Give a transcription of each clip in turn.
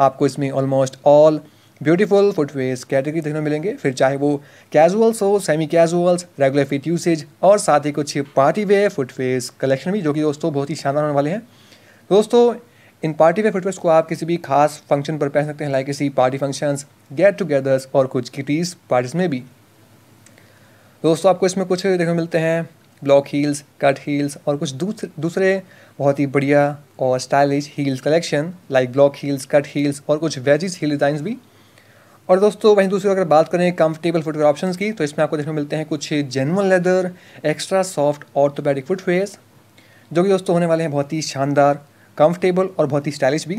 आपको इसमें almost all beautiful footwears category देखने मिलेंगे फिर चाहे वो कैजुअल्स हो semi casuals regular fit usage और साथ ही कुछ पार्टी वेयर फुटवेयर्स कलेक्शन भी जो कि दोस्तों बहुत ही शानदार होने वाले हैं दोस्तों इन पार्टी वेयर फुटवेयर्स को आप किसी भी खास फंक्शन पर पहन सकते हैं लाइक किसी पार्टी फंक्शंस गेट टुगेदर्स और कुछ किटीज पार्टीज में भी दोस्तों आपको इसमें कुछ देखने मिलते हैं ब्लॉक हील्स कट हील्स और कुछ दूसरे दूसरे बहुत ही बढ़िया और stylish heels collection like block heels cut heels और कुछ वेजिस हील डिज़ाइंस भी और दोस्तों वहीं दूसरी अगर बात करें कंफर्टेबल फुटवेयर ऑप्शंस की तो इसमें आपको देखने मिलते हैं कुछ genuine leather extra soft orthopaedic footwears जो कि दोस्तों होने वाले हैं बहुत ही शानदार कंफर्टेबल और बहुत ही स्टाइलिश भी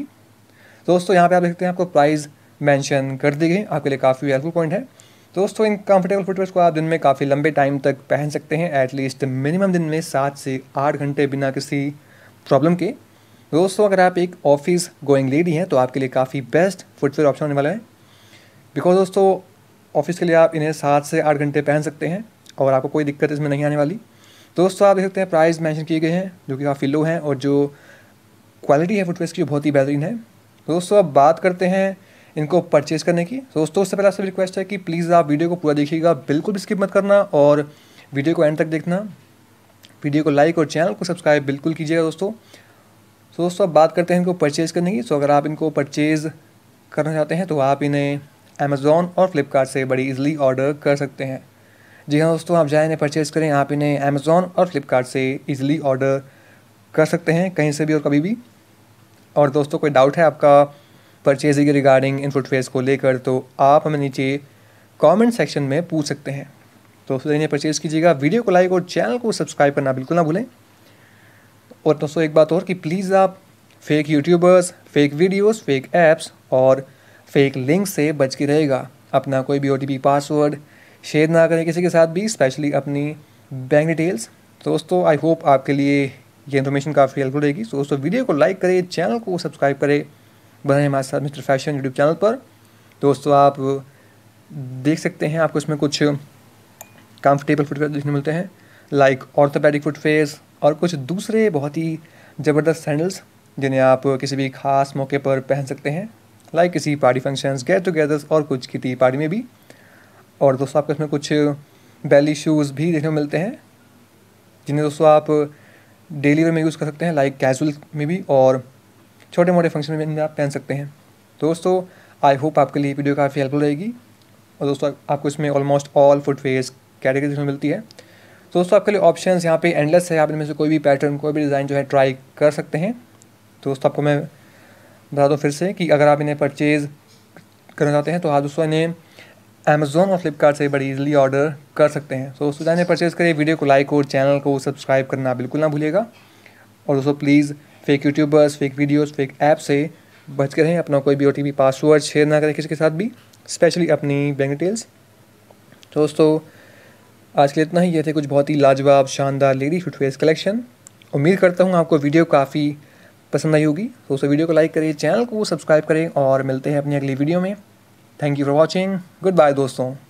दोस्तों यहाँ पे आप देखते हैं आपको प्राइस मेंशन कर दी गई आपके लिए काफ़ी हेल्पफुल पॉइंट है दोस्तों इन कंफर्टेबल फुटवेयर को आप दिन में काफ़ी लंबे टाइम तक पहन सकते हैं एटलीस्ट मिनिमम दिन में सात से आठ घंटे बिना किसी प्रॉब्लम के दोस्तों अगर आप एक ऑफिस गोइंग लेडी हैं तो आपके लिए काफ़ी बेस्ट फुटवेयर ऑप्शन होने वाला है बिकॉज दोस्तों ऑफिस के लिए आप इन्हें सात से आठ घंटे पहन सकते हैं और आपको कोई दिक्कत इसमें नहीं आने वाली दोस्तों आप देख सकते हैं प्राइस मेंशन किए गए हैं जो कि काफ़ी लो हैं और जो क्वालिटी है फुटवेयर की बहुत ही बेहतरीन है दोस्तों अब बात करते हैं इनको परचेज़ करने की तो दोस्तों उससे पहले आपसे रिक्वेस्ट है कि प्लीज़ आप वीडियो को पूरा देखिएगा बिल्कुल भी स्किप मत करना और वीडियो को एंड तक देखना वीडियो को लाइक और चैनल को सब्सक्राइब बिल्कुल कीजिएगा दोस्तों तो दोस्तों अब बात करते हैं इनको परचेज़ करने की सो अगर आप इनको परचेज़ करना चाहते हैं तो आप इन्हें अमेज़ोन और फ्लिपकार्ट से बड़ी ईजिली ऑर्डर कर सकते हैं जी हाँ दोस्तों आप जाए इन्हें परचेज़ करें आप इन्हें अमेज़ोन और फ्लिपकार्ट से ईजिली ऑर्डर कर सकते हैं कहीं से भी और कभी भी और दोस्तों कोई डाउट है आपका परचेजिंग रिगार्डिंग इन फुटवेयर्स को लेकर तो आप हमें नीचे कमेंट सेक्शन में पूछ सकते हैं तो दोस्तों परचेज़ कीजिएगा वीडियो को लाइक और चैनल को सब्सक्राइब करना बिल्कुल ना भूलें और दोस्तों एक बात और कि प्लीज़ आप fake YouTubers fake videos, fake apps और फेक लिंक से बच के रहेगा अपना कोई भी ओ पासवर्ड शेयर ना करें किसी के साथ भी स्पेशली अपनी बैंक डिटेल्स तो दोस्तों आई होप आपके लिए ये इन्फॉर्मेशन काफ़ी हेल्पफुल रहेगी सो तो दोस्तों वीडियो को लाइक करें चैनल को सब्सक्राइब करें बने हमारे साथ मिस्टर फैशन यूट्यूब चैनल पर दोस्तों आप देख सकते हैं आपको इसमें कुछ कंफर्टेबल फुटवेयर देखने मिलते हैं लाइक ऑर्थोपैडिक फुटवेयर और कुछ दूसरे बहुत ही ज़बरदस्त सैंडल्स जिन्हें आप किसी भी खास मौके पर पहन सकते हैं लाइक किसी पार्टी फंक्शंस गेट टुगेदर्स और कुछ किटी पार्टी में भी और दोस्तों आपको इसमें कुछ बैली शूज़ भी देखने को मिलते हैं जिन्हें दोस्तों आप डेली वेयर में यूज़ कर सकते हैं लाइक कैजुअल में भी और छोटे मोटे फंक्शन में इनमें आप पहन सकते हैं दोस्तों आई होप आपके लिए वीडियो काफ़ी हेल्पफुल रहेगी और दोस्तों आपको इसमें ऑलमोस्ट ऑल फुटवेयर्स कैटेगरी में मिलती है तो दोस्तों आपके लिए ऑप्शन यहाँ पे एंडलेस है आप इनमें से कोई भी पैटर्न कोई भी डिज़ाइन जो है ट्राई कर सकते हैं दोस्तों आपको मैं बता दूँ फिर से कि अगर आप इन्हें परचेज़ करना चाहते हैं तो आप हाँ दोस्तों इन्हें अमेज़ोन और फ्लिपकार्ट से बड़ी इजीली ऑर्डर कर सकते हैं तो दोस्तों जाने परचेज़ करिए वीडियो को लाइक और चैनल को सब्सक्राइब करना बिल्कुल ना भूलिएगा और दोस्तों please fake YouTubers fake videos fake app से बच के रहें अपना कोई भी ओ पासवर्ड शेयर ना करें किसी के साथ भी स्पेशली अपनी बैंक डिटेल्स तो दोस्तों आज के लिए इतना ही ये थे कुछ बहुत ही लाजवाब शानदार लेडी फुटवेयर कलेक्शन उम्मीद करता हूँ आपको वीडियो काफ़ी पसंद आई होगी तो उस वीडियो को लाइक करें चैनल को सब्सक्राइब करें और मिलते हैं अपनी अगली वीडियो में thank you for watching goodbye दोस्तों